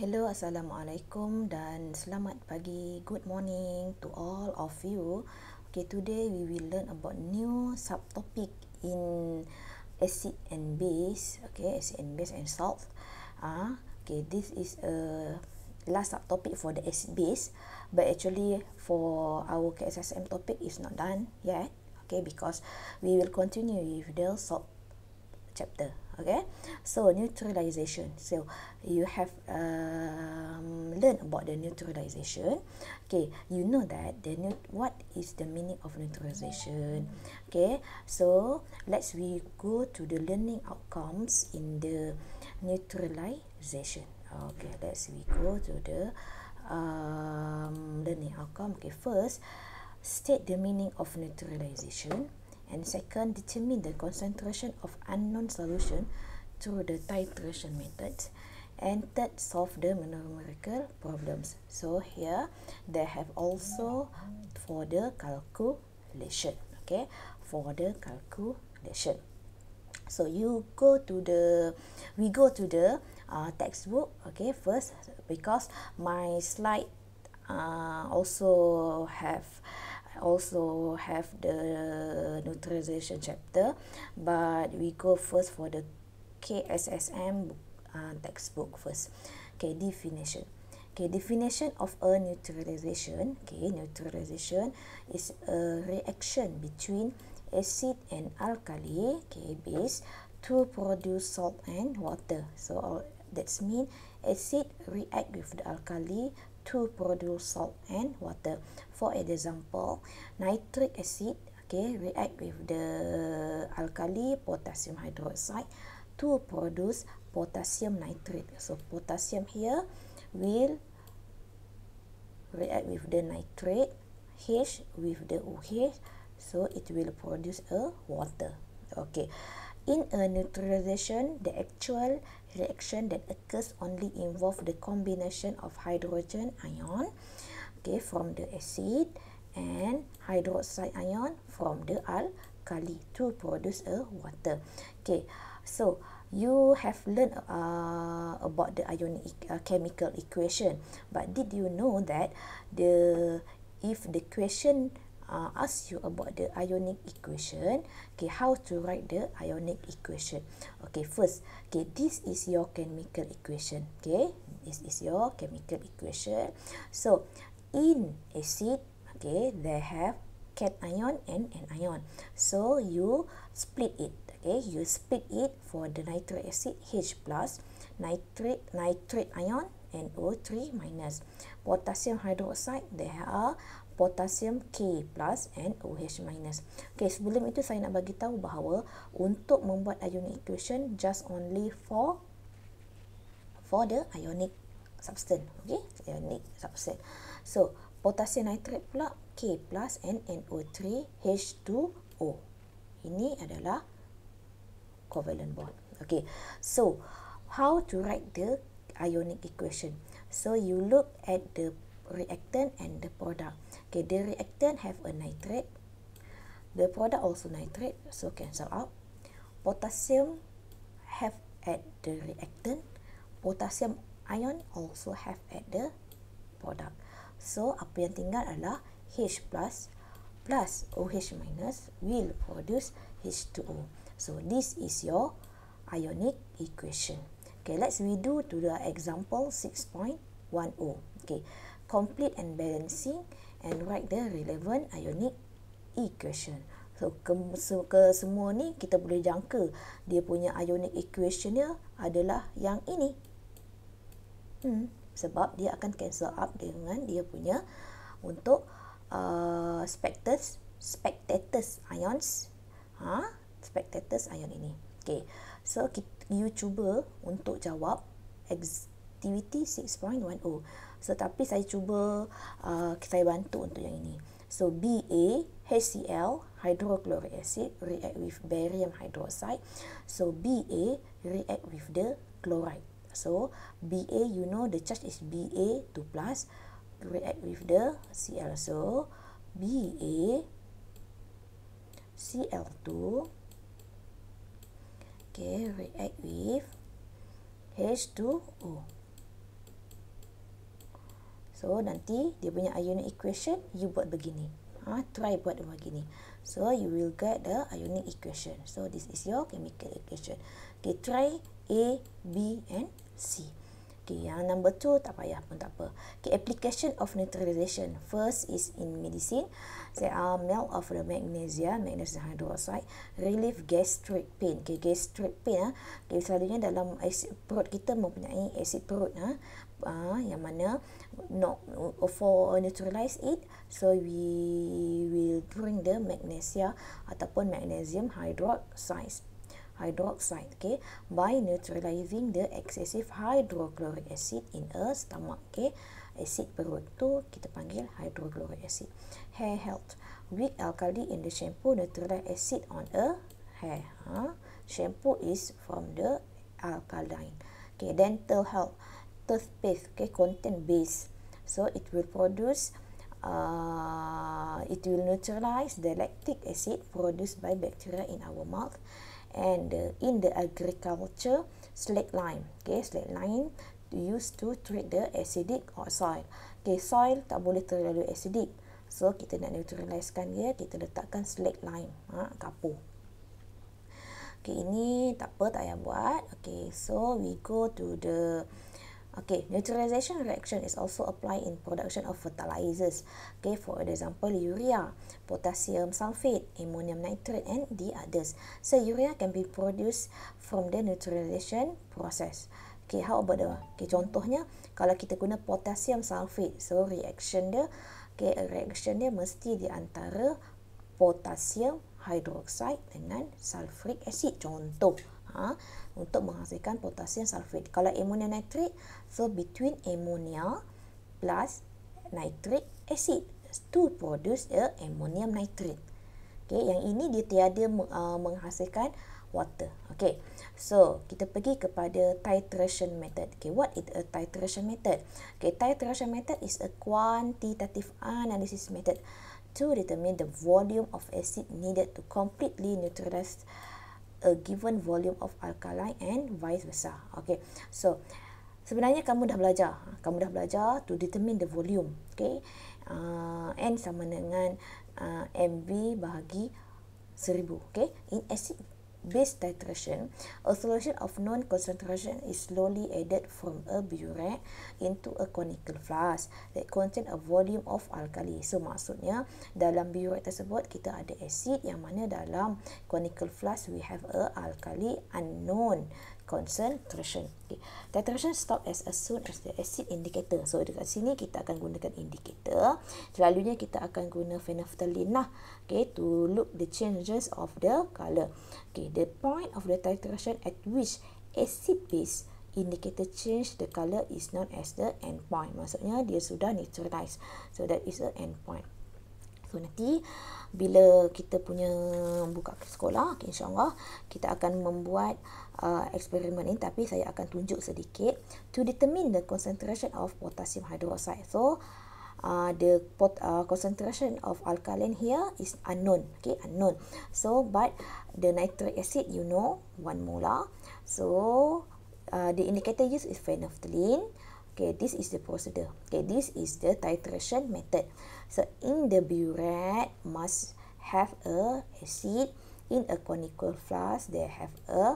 Hello, Assalamualaikum dan selamat pagi. Good morning to all of you. Okay, today we will learn about new subtopic in acid and base. Okay, acid and base and salt. Ah, uh, okay, this is a last subtopic for the acid base. But actually, for our KSSM topic is not done yet. Okay, because we will continue with the salt chapter okay so neutralization so you have um, learned about the neutralization okay you know that the what is the meaning of neutralization okay so let's we go to the learning outcomes in the neutralization okay let's we go to the um, learning outcome okay first state the meaning of neutralization and second determine the concentration of unknown solution through the titration method and third solve the numerical problems so here they have also for the calculation okay for the calculation so you go to the we go to the uh, textbook okay first because my slide uh, also have also have the neutralization chapter but we go first for the KSSM uh, textbook first okay definition okay definition of a neutralization okay neutralization is a reaction between acid and alkali okay base to produce salt and water so that's mean acid react with the alkali to produce salt and water. For example, nitric acid okay, react with the alkali potassium hydroxide to produce potassium nitrate. So, potassium here will react with the nitrate H with the OH. So, it will produce a water. Okay. In a neutralization, the actual reaction that occurs only involve the combination of hydrogen ion okay from the acid and hydroxide ion from the alkali to produce a water okay so you have learned uh, about the ionic e uh, chemical equation but did you know that the if the question uh, ask you about the ionic equation. Okay, how to write the ionic equation? Okay, first, okay, this is your chemical equation. Okay, this is your chemical equation. So, in acid, okay, they have cation and anion. So, you split it. Okay, you split it for the nitric acid H plus nitrate nitrate ion. NO3 minus potassium hydroxide there are potassium K plus and OH minus. Okay, sebelum itu saya nak bagi tahu bahawa untuk membuat ionic equation just only for for the ionic substance. Okay, ionic substance. So, potassium nitrate pula K plus and NO3H2O. Ini adalah covalent bond. Okay, so how to write the ionic equation? So, you look at the reactant and the product. Okay, the reactant have a nitrate. The product also nitrate, so cancel out. Potassium have at the reactant. Potassium ion also have at the product. So, apa yang tinggal adalah H plus plus OH minus will produce H2O. So, this is your ionic equation. Okay, let's redo to the example 6.10. Okay complete and balancing and write the relevant ionic equation. So, ke, ke semua ni kita boleh jangka dia punya ionic equation dia adalah yang ini. Hmm, sebab dia akan cancel up dengan dia punya untuk uh, spectus, spectators ions. Ha? Spectators ion ini. Okay. So, kita, you cuba untuk jawab activity 6.10. So tapi saya cuba uh, saya bantu untuk yang ini. So BA HCl hydrochloric acid react with barium hydroxide. So BA react with the chloride. So BA you know the charge is BA 2 plus react with the Cl. So BA Cl2 okay, react with H2O. So nanti dia punya ionic equation you buat begini. Ha, try buat begini. So you will get the ionic equation. So this is your chemical equation. Okay, try A, B and C. Okay, yang number 2 tak payah pun tak apa. Okay, application of neutralization. First is in medicine. Say, uh, melt of the magnesia, magnesium hydroxide, relief gastric pain. Okay, gastric pain. Ha. Okay, selalunya dalam acid perut kita mempunyai acid perut. Ha uh, yang mana not for neutralize it so we will drink the magnesia ataupun magnesium hydroxide hydroxide okay by neutralizing the excessive hydrochloric acid in a stomach okay acid perut tu kita panggil hydrochloric acid hair health weak alkali in the shampoo neutralize acid on a hair ha? shampoo is from the alkaline okay dental health toothpaste okay content base so it will produce uh, it will neutralize the lactic acid produced by bacteria in our mouth and the, uh, in the agriculture slake lime okay slake lime used to treat the acidic or soil okay soil tak boleh terlalu acidic so kita nak neutralizekan dia kita letakkan slake lime ha, kapur okay ini tak apa tak payah buat okay so we go to the Okay, neutralization reaction is also applied in production of fertilizers. Okay, for example, urea, potassium sulfate, ammonium nitrate, and the others. So, urea can be produced from the neutralization process. Okay, how about the okay, contohnya, kalau kita guna potassium sulfate, so reaction dia, okay, reaction dia mesti di antara potassium hydroxide dengan sulfuric acid. Contoh, ha, untuk menghasilkan potassium sulfate. Kalau ammonia nitrate, so between ammonia plus nitric acid to produce the ammonium nitrate. Okay, yang ini dia tiada uh, menghasilkan water. Okay, so kita pergi kepada titration method. Okay, what is a titration method? Okay, titration method is a quantitative analysis method to determine the volume of acid needed to completely neutralize a given volume of alkali and vice versa. Okay, so sebenarnya kamu dah belajar, kamu dah belajar to determine the volume, okay, uh, n sama dengan uh, mv bahagi seribu, okay, in acid base titration, a solution of known concentration is slowly added from a burette into a conical flask that contain a volume of alkali. So maksudnya dalam burette tersebut kita ada acid yang mana dalam conical flask we have a alkali unknown concentration. Okay. Titration stop as, as soon as the acid indicator. So, dekat sini kita akan gunakan indicator. Selalunya kita akan guna phenolphthalein lah. Okay, to look the changes of the color. Okay, the point of the titration at which acid base indicator change the color is known as the end point. Maksudnya, dia sudah neutralized. So, that is the end point. So nanti bila kita punya buka sekolah, okay, insyaAllah kita akan membuat uh, eksperimen ini tapi saya akan tunjuk sedikit to determine the concentration of potassium hydroxide. So uh, the pot, uh, concentration of alkaline here is unknown. Okay, unknown. So but the nitric acid you know one molar. So uh, the indicator used is phenolphthalein. Okay, this is the procedure. Okay, this is the titration method. So in the burette must have a acid. In a conical flask, they have a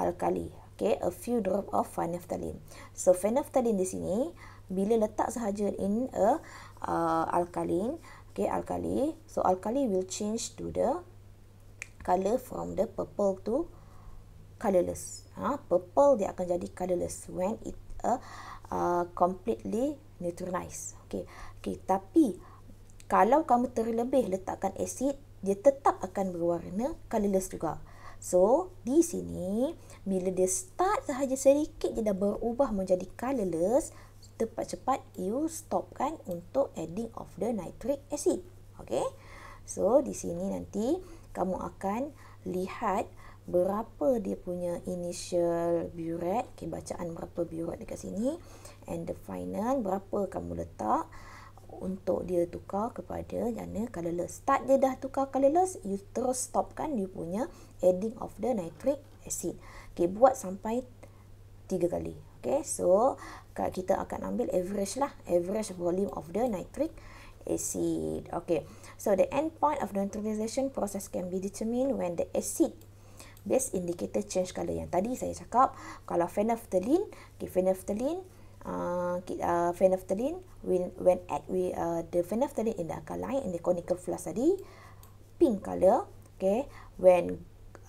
alkali. Okay, a few drop of phenolphthalein. So phenolphthalein di sini bila letak sahaja in a uh, alkaline, okay alkali. So alkali will change to the color from the purple to colorless. Ha, purple dia akan jadi colorless when it a uh, uh, completely neutralized. Okay, okay. Tapi kalau kamu terlebih letakkan asid, dia tetap akan berwarna colorless juga. So, di sini, bila dia start sahaja sedikit je dah berubah menjadi colorless, cepat-cepat you stopkan untuk adding of the nitric acid. Okay? So, di sini nanti kamu akan lihat berapa dia punya initial burette, okay, bacaan berapa burette dekat sini, and the final berapa kamu letak, untuk dia tukar kepada jana colorless. Start dia dah tukar colorless, you terus stopkan dia punya adding of the nitric acid. Okay, buat sampai tiga kali. Okay, so kita akan ambil average lah, average volume of the nitric acid. Okay, so the end point of the neutralization process can be determined when the acid base indicator change color yang tadi saya cakap kalau phenolphthalein okay, phenolphthalein uh, ah, uh, ah, phenolphthalein when when add with ah, uh, the phenolphthalein in the alkaline in the conical flask tadi pink color okay when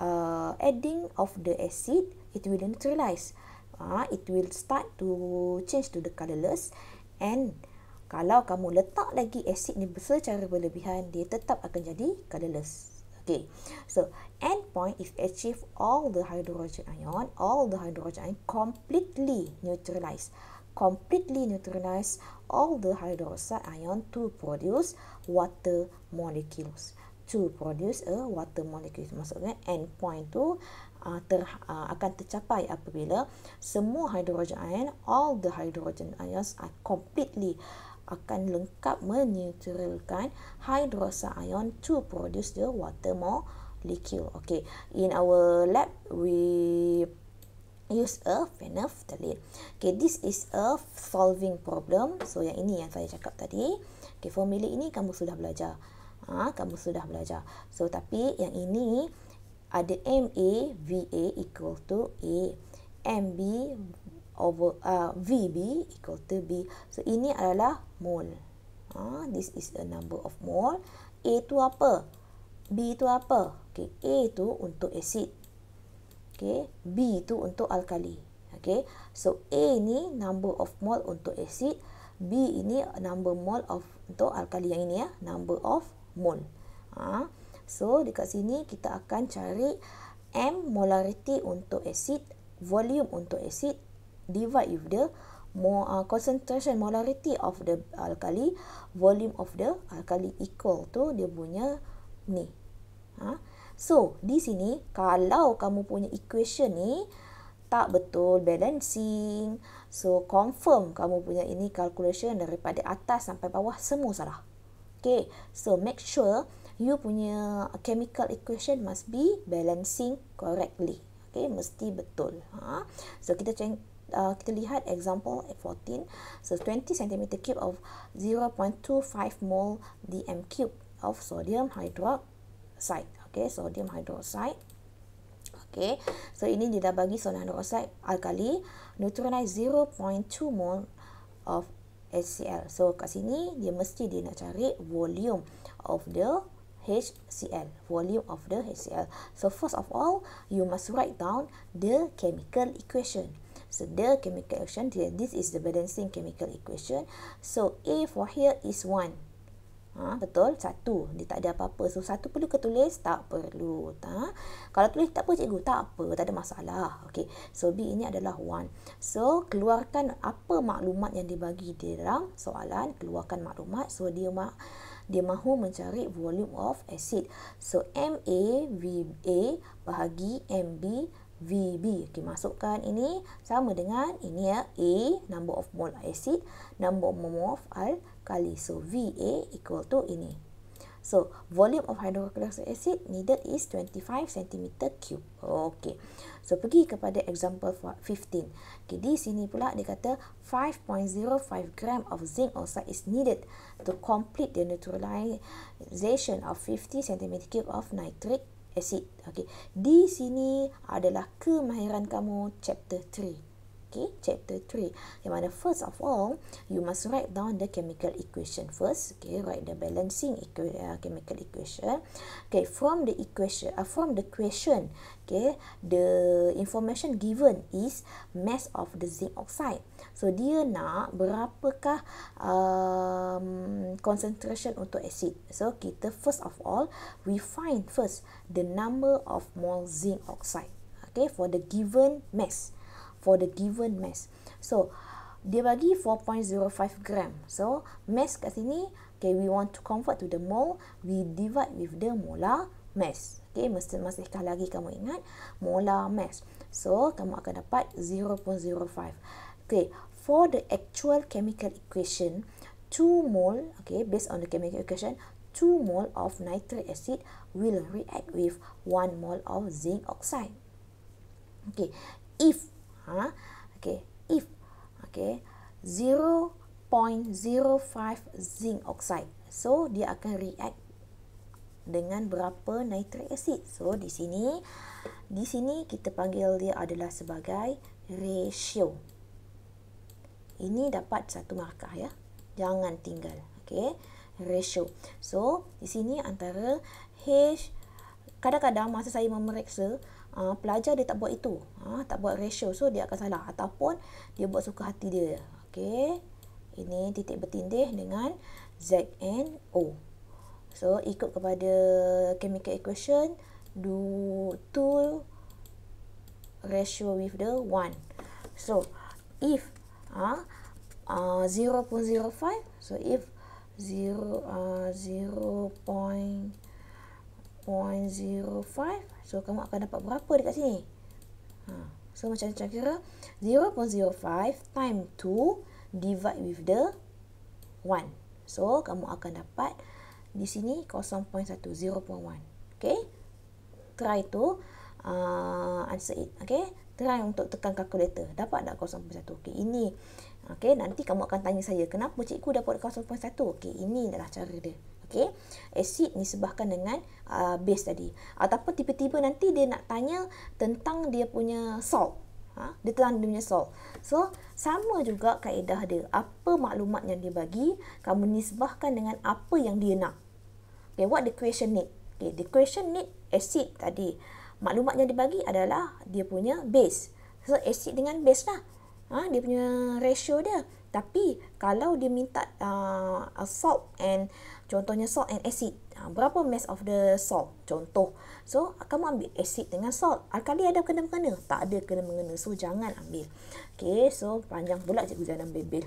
uh, adding of the acid it will neutralize ah uh, it will start to change to the colorless and kalau kamu letak lagi asid ni secara berlebihan dia tetap akan jadi colorless Okay, so end point if achieve all the hydrogen ion, all the hydrogen ion completely neutralized completely neutralize all the hydroxide ion to produce water molecules to produce a water molecule maksudnya end point tu uh, ter, uh, akan tercapai apabila semua hydrogen ion all the hydrogen ions are completely akan lengkap menyeturalkan hydroxide ion to produce the water molecule okay in our lab we use a phenolphthalein. Okay, this is a solving problem. So yang ini yang saya cakap tadi. Okay, formula ini kamu sudah belajar. Ha, kamu sudah belajar. So tapi yang ini ada MA VA equal to A MB over uh, VB equal to B. So ini adalah mole. Ha, this is a number of mole. A tu apa? B tu apa? Okay, A tu untuk acid. Okay. B itu untuk alkali. Okay. So, A ni number of mole untuk asid, B ini number mole of untuk alkali yang ini ya. Number of mole. Ha. So, di kat sini kita akan cari M molarity untuk asid, Volume untuk asid Divide with the more, uh, concentration molarity of the alkali. Volume of the alkali equal tu dia punya ni. Haa. So, di sini kalau kamu punya equation ni tak betul balancing, so confirm kamu punya ini calculation daripada atas sampai bawah semua salah. Okay, so make sure you punya chemical equation must be balancing correctly. Okay, mesti betul. Ha? So, kita ceng- uh, kita lihat example 14. So, 20 cm cube of 0.25 mol dm cube of sodium hydroxide okay, sodium hydroxide. Okay, so ini dia dah bagi sodium hydroxide alkali, neutralize 0.2 mol of HCl. So kat sini dia mesti dia nak cari volume of the HCl, volume of the HCl. So first of all, you must write down the chemical equation. So the chemical equation, this is the balancing chemical equation. So A for here is 1. Ha, betul? Satu, dia tak ada apa-apa. So, satu perlu ke tulis? Tak perlu. Ha? Kalau tulis, tak apa cikgu. Tak apa. Tak ada masalah. Okay. So, B ini adalah one. So, keluarkan apa maklumat yang dibagi di dalam soalan. Keluarkan maklumat. So, dia mak dia mahu mencari volume of acid. So, M A V MAVA bahagi MB VB. Okay, masukkan ini sama dengan ini ya. A, number of mole acid. Number of mole of alcohol kali so VA equal to ini. So, volume of hydrochloric acid needed is 25 cm cube. Okay. So, pergi kepada example 15. Okay, di sini pula dia kata 5.05 gram of zinc oxide is needed to complete the neutralization of 50 cm cube of nitric acid. Okay. Di sini adalah kemahiran kamu chapter 3 okay chapter 3 yang mana first of all you must write down the chemical equation first okay write the balancing equ- uh, chemical equation okay from the equation uh, from the question okay the information given is mass of the zinc oxide so dia nak berapakah um, concentration untuk acid so kita first of all we find first the number of mole zinc oxide okay for the given mass for the given mass. So, dia bagi 4.05 gram. So, mass kat sini, okay, we want to convert to the mole, we divide with the molar mass. Okay, mesti masihkah lagi kamu ingat molar mass. So, kamu akan dapat 0.05. Okay, for the actual chemical equation, 2 mole, okay, based on the chemical equation, 2 mole of nitric acid will react with 1 mole of zinc oxide. Okay, if Ha? okay if okay 0.05 zinc oxide so dia akan react dengan berapa nitric acid so di sini di sini kita panggil dia adalah sebagai ratio ini dapat satu markah ya jangan tinggal okey ratio so di sini antara h kadang-kadang masa saya memeriksa Uh, pelajar dia tak buat itu. Uh, tak buat ratio. So, dia akan salah. Ataupun, dia buat suka hati dia. Okay, Ini titik bertindih dengan Z and O. So, ikut kepada chemical equation. Do two ratio with the one. So, if ha, uh, uh, 0.05. So, if 0.05. Uh, So kamu akan dapat berapa dekat sini? Ha. So macam macam kira 0.05 time 2 divide with the 1. So kamu akan dapat di sini 0.1 0.1. Okay? Try to uh, answer it. Okay? Try untuk tekan kalkulator. Dapat tak 0.1? Okay, ini. Okay, nanti kamu akan tanya saya, kenapa cikgu dapat 0.1? Okay, ini adalah cara dia. Okay, acid nisbahkan dengan uh, base tadi ataupun tiba-tiba nanti dia nak tanya tentang dia punya salt ha dia tentang dia punya salt so sama juga kaedah dia apa maklumat yang dia bagi kamu nisbahkan dengan apa yang dia nak Okay, what the question need Okay, the question need acid tadi maklumat yang dia bagi adalah dia punya base so acid dengan base lah ha dia punya ratio dia tapi kalau dia minta uh, salt and uh, Contohnya salt and acid. Ha, berapa mass of the salt? Contoh. So, kamu ambil acid dengan salt. Alkali ada kena-mengena? Tak ada kena-mengena. So, jangan ambil. Okay, so panjang pula cikgu Zainal bebel.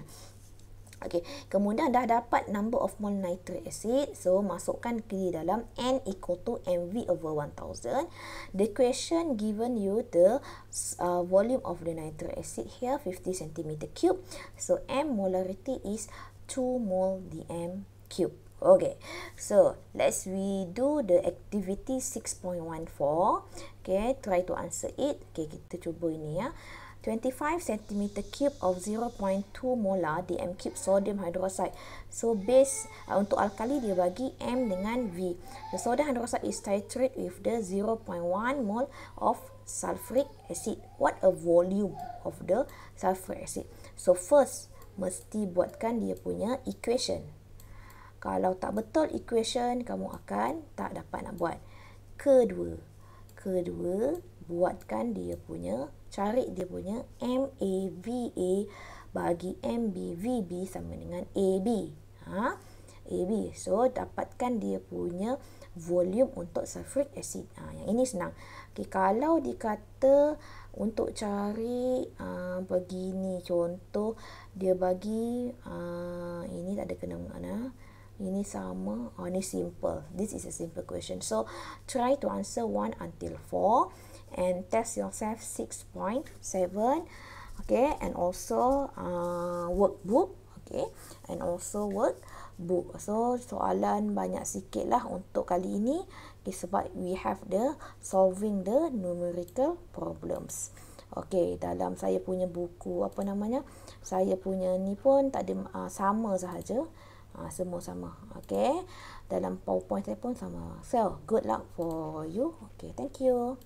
Okay, kemudian dah dapat number of mole nitric acid. So, masukkan kiri dalam N equal to MV over 1000. The question given you the uh, volume of the nitric acid here, 50 cm cube. So, M molarity is 2 mole dm cube. Okay, so let's we do the activity 6.14. Okay, try to answer it. Okay, kita cuba ini ya. 25 cm cube of 0.2 molar dm cube sodium hydroxide. So base uh, untuk alkali dia bagi m dengan v. The sodium hydroxide is titrated with the 0.1 mol of sulfuric acid. What a volume of the sulfuric acid. So first mesti buatkan dia punya equation. Kalau tak betul equation, kamu akan tak dapat nak buat. Kedua, kedua buatkan dia punya, cari dia punya MAVA bagi MBVB sama dengan AB. Ha? AB. So, dapatkan dia punya volume untuk sulfuric acid. Ha, yang ini senang. Okay, kalau dikata untuk cari uh, begini contoh, dia bagi, uh, ini tak ada kena mana. Ini sama, oh, ini simple. This is a simple question. So, try to answer one until four, and test yourself 6.7. Okay, and also uh, workbook. Okay, and also workbook. So, soalan banyak sikit lah untuk kali ini. Okay, sebab we have the solving the numerical problems. Okay, dalam saya punya buku, apa namanya? Saya punya ni pun tak ada, uh, sama sahaja ha, semua sama okay dalam powerpoint saya pun sama so good luck for you okay thank you